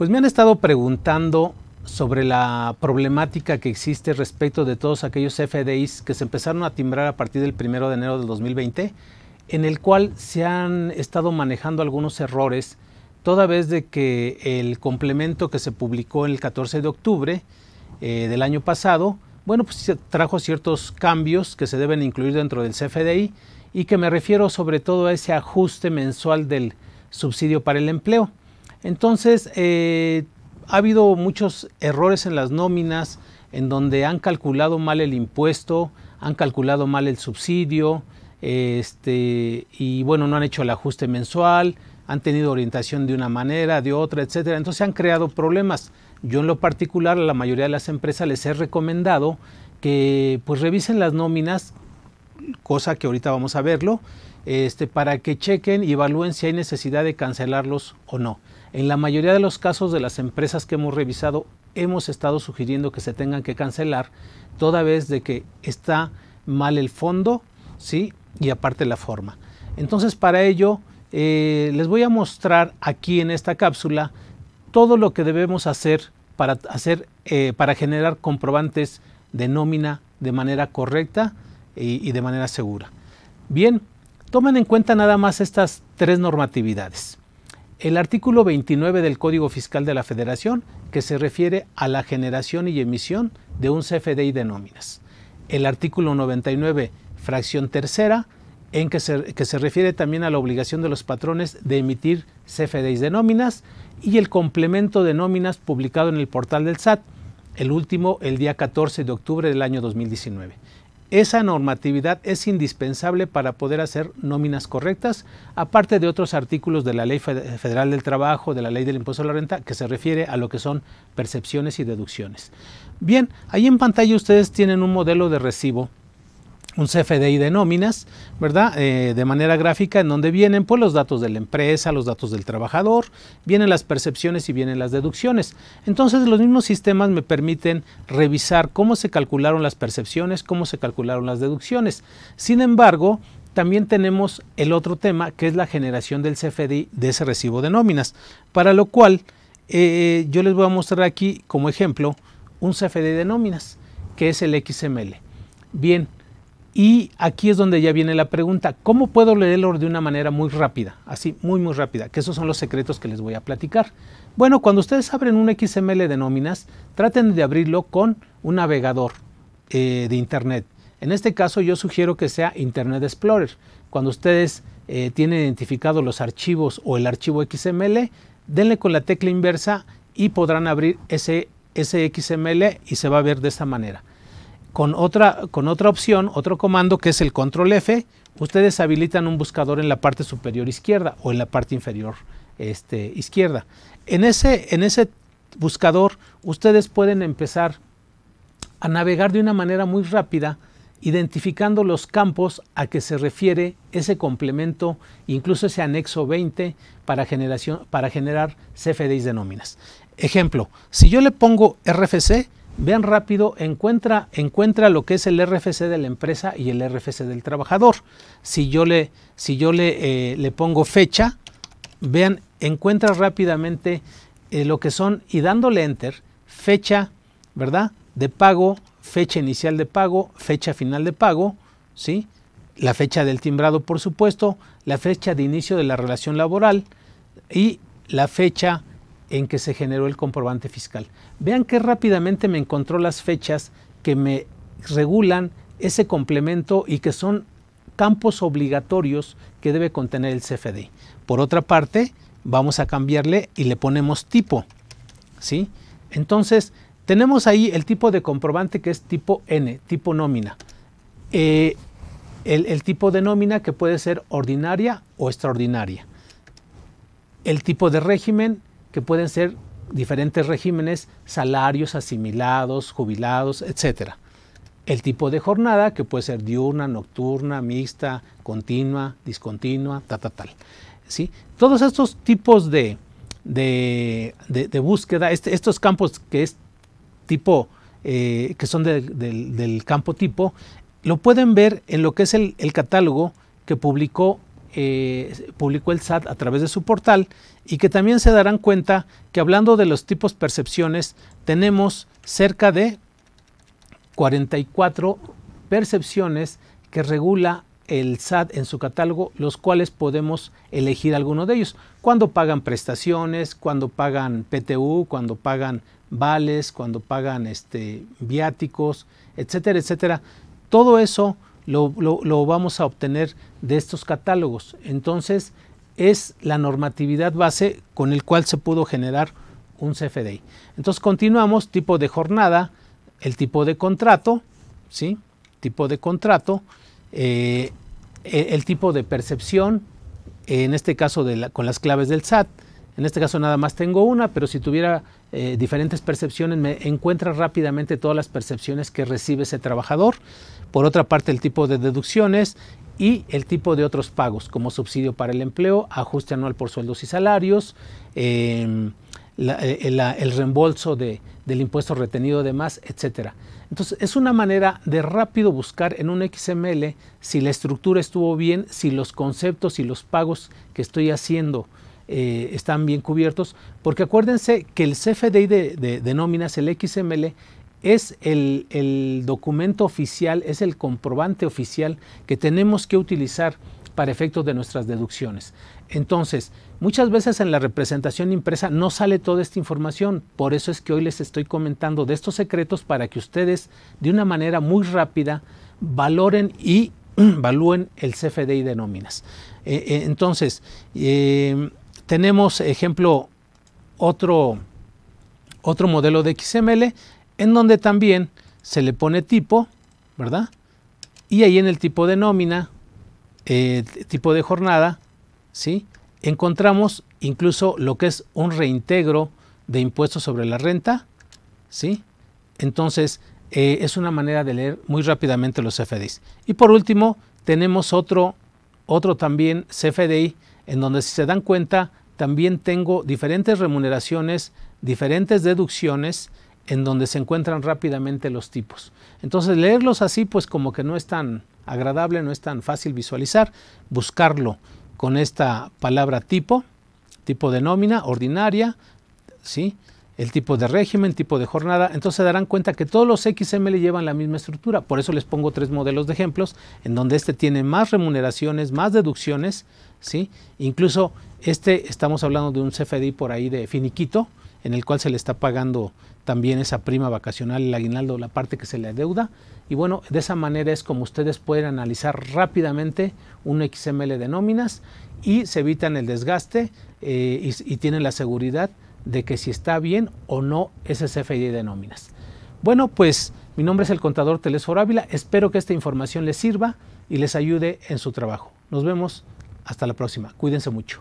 Pues me han estado preguntando sobre la problemática que existe respecto de todos aquellos FDIs que se empezaron a timbrar a partir del 1 de enero del 2020, en el cual se han estado manejando algunos errores, toda vez de que el complemento que se publicó el 14 de octubre eh, del año pasado, bueno, pues trajo ciertos cambios que se deben incluir dentro del CFDI y que me refiero sobre todo a ese ajuste mensual del subsidio para el empleo. Entonces, eh, ha habido muchos errores en las nóminas en donde han calculado mal el impuesto, han calculado mal el subsidio, este, y bueno, no han hecho el ajuste mensual, han tenido orientación de una manera, de otra, etcétera. Entonces han creado problemas. Yo en lo particular a la mayoría de las empresas les he recomendado que pues revisen las nóminas, cosa que ahorita vamos a verlo, este, para que chequen y evalúen si hay necesidad de cancelarlos o no. En la mayoría de los casos de las empresas que hemos revisado, hemos estado sugiriendo que se tengan que cancelar, toda vez de que está mal el fondo, ¿sí? Y aparte la forma. Entonces, para ello, eh, les voy a mostrar aquí en esta cápsula todo lo que debemos hacer para, hacer, eh, para generar comprobantes de nómina de manera correcta y de manera segura. Bien, tomen en cuenta nada más estas tres normatividades el artículo 29 del Código Fiscal de la Federación, que se refiere a la generación y emisión de un CFDI de nóminas. El artículo 99, fracción tercera, en que se, que se refiere también a la obligación de los patrones de emitir CFDIs de nóminas y el complemento de nóminas publicado en el portal del SAT, el último el día 14 de octubre del año 2019. Esa normatividad es indispensable para poder hacer nóminas correctas, aparte de otros artículos de la Ley Federal del Trabajo, de la Ley del Impuesto a la Renta, que se refiere a lo que son percepciones y deducciones. Bien, ahí en pantalla ustedes tienen un modelo de recibo un CFDI de nóminas, ¿verdad? Eh, de manera gráfica, en donde vienen pues, los datos de la empresa, los datos del trabajador, vienen las percepciones y vienen las deducciones. Entonces, los mismos sistemas me permiten revisar cómo se calcularon las percepciones, cómo se calcularon las deducciones. Sin embargo, también tenemos el otro tema, que es la generación del CFDI de ese recibo de nóminas, para lo cual eh, yo les voy a mostrar aquí como ejemplo un CFDI de nóminas, que es el XML. Bien, y aquí es donde ya viene la pregunta, ¿cómo puedo leerlo de una manera muy rápida? Así, muy, muy rápida, que esos son los secretos que les voy a platicar. Bueno, cuando ustedes abren un XML de nóminas, traten de abrirlo con un navegador eh, de Internet. En este caso yo sugiero que sea Internet Explorer. Cuando ustedes eh, tienen identificados los archivos o el archivo XML, denle con la tecla inversa y podrán abrir ese, ese XML y se va a ver de esta manera con otra, con otra opción, otro comando que es el control F, ustedes habilitan un buscador en la parte superior izquierda o en la parte inferior este, izquierda. En ese, en ese buscador ustedes pueden empezar a navegar de una manera muy rápida identificando los campos a que se refiere ese complemento, incluso ese anexo 20 para, generación, para generar CFDIs de nóminas. Ejemplo, si yo le pongo RFC, vean rápido, encuentra, encuentra lo que es el RFC de la empresa y el RFC del trabajador. Si yo le, si yo le, eh, pongo fecha, vean, encuentra rápidamente eh, lo que son, y dándole enter, fecha, ¿verdad? De pago, fecha inicial de pago, fecha final de pago, ¿sí? La fecha del timbrado, por supuesto, la fecha de inicio de la relación laboral y la fecha en que se generó el comprobante fiscal. Vean que rápidamente me encontró las fechas que me regulan ese complemento y que son campos obligatorios que debe contener el CFDI. Por otra parte, vamos a cambiarle y le ponemos tipo. ¿sí? Entonces, tenemos ahí el tipo de comprobante que es tipo N, tipo nómina. Eh, el tipo de nómina que puede ser ordinaria o extraordinaria. El tipo de régimen que pueden ser diferentes regímenes, salarios asimilados, jubilados, etc. El tipo de jornada, que puede ser diurna, nocturna, mixta, continua, discontinua, tal, tal, tal. Todos estos tipos de, de, búsqueda, este, estos campos que es tipo, eh, que son del campo tipo, lo pueden ver en lo que es el catálogo que publicó eh, publicó el SAT a través de su portal y que también se darán cuenta que hablando de los tipos percepciones tenemos cerca de 44 percepciones que regula el SAT en su catálogo, los cuales podemos elegir alguno de ellos. Cuando pagan prestaciones, cuando pagan PTU, cuando pagan vales, cuando pagan este, viáticos, etcétera, etcétera. Todo eso lo, vamos a obtener de estos catálogos. Entonces, es la normatividad base con el cual se pudo generar un CFDI. Entonces continuamos, tipo de jornada, el tipo de contrato, ¿sí? Tipo de contrato, eh, e, el tipo de percepción, en este caso de con las claves del SAT, en este caso nada más tengo una, pero si tuviera eh, diferentes percepciones, me encuentra rápidamente todas las percepciones que recibe ese trabajador. Por otra parte, el tipo de deducciones y el tipo de otros pagos, como subsidio para el empleo, ajuste anual por sueldos y salarios, em, eh, eh, el reembolso del impuesto retenido de más, etc. Entonces, es una manera de rápido buscar en un XML si la estructura estuvo bien, si los conceptos y los pagos que estoy haciendo eh, están bien cubiertos, porque acuérdense que el CFDI de, nóminas, el XML, es el, documento oficial, es el comprobante oficial que tenemos que utilizar para efectos de nuestras deducciones. Entonces, muchas veces en la representación impresa no sale toda esta información, por eso es que hoy les estoy comentando de estos secretos para que ustedes de una manera muy rápida valoren y valúen el CFDI de nóminas. Eh, eh, entonces, tenemos, ejemplo, otro, otro modelo de XML en donde también se le pone tipo, ¿verdad? Y ahí en el tipo de nómina, eh, tipo de jornada, ¿sí? Encontramos incluso lo que es un reintegro de impuestos sobre la renta, ¿sí? Entonces, eh, es una manera de leer muy rápidamente los CFDIs. Y por último, tenemos otro, otro también CFDI, en donde si se dan cuenta, también tengo diferentes remuneraciones, diferentes deducciones en donde se encuentran rápidamente los tipos. Entonces leerlos así pues como que no es tan agradable, no es tan fácil visualizar, buscarlo con esta palabra tipo, tipo de nómina ordinaria, ¿sí? el tipo de régimen, tipo de jornada, entonces se darán cuenta que todos los XML llevan la misma estructura. Por eso les pongo tres modelos de ejemplos, en donde este tiene más remuneraciones, más deducciones, ¿sí? Incluso este, estamos hablando de un CFDI por ahí de finiquito, en el cual se le está pagando también esa prima vacacional, el aguinaldo, la parte que se le adeuda. Y bueno, de esa manera es como ustedes pueden analizar rápidamente un XML de nóminas y se evitan el desgaste eh, y tienen la seguridad de que si está bien o no ese CFDI de nóminas. Bueno, pues mi nombre es el contador Telesfor Ávila, espero que esta información les sirva y les ayude en su trabajo. Nos vemos, hasta la próxima, cuídense mucho.